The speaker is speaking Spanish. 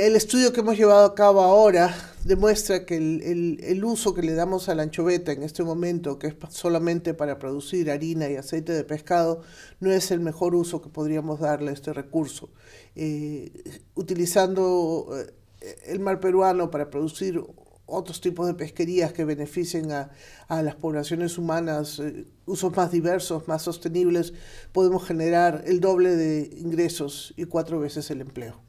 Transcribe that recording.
El estudio que hemos llevado a cabo ahora demuestra que el, uso que le damos a la anchoveta en este momento, que es solamente para producir harina y aceite de pescado, no es el mejor uso que podríamos darle a este recurso. Eh, utilizando eh, el mar peruano para producir otros tipos de pesquerías que beneficien a, las poblaciones humanas, eh, usos más diversos, más sostenibles, podemos generar el doble de ingresos y cuatro veces el empleo.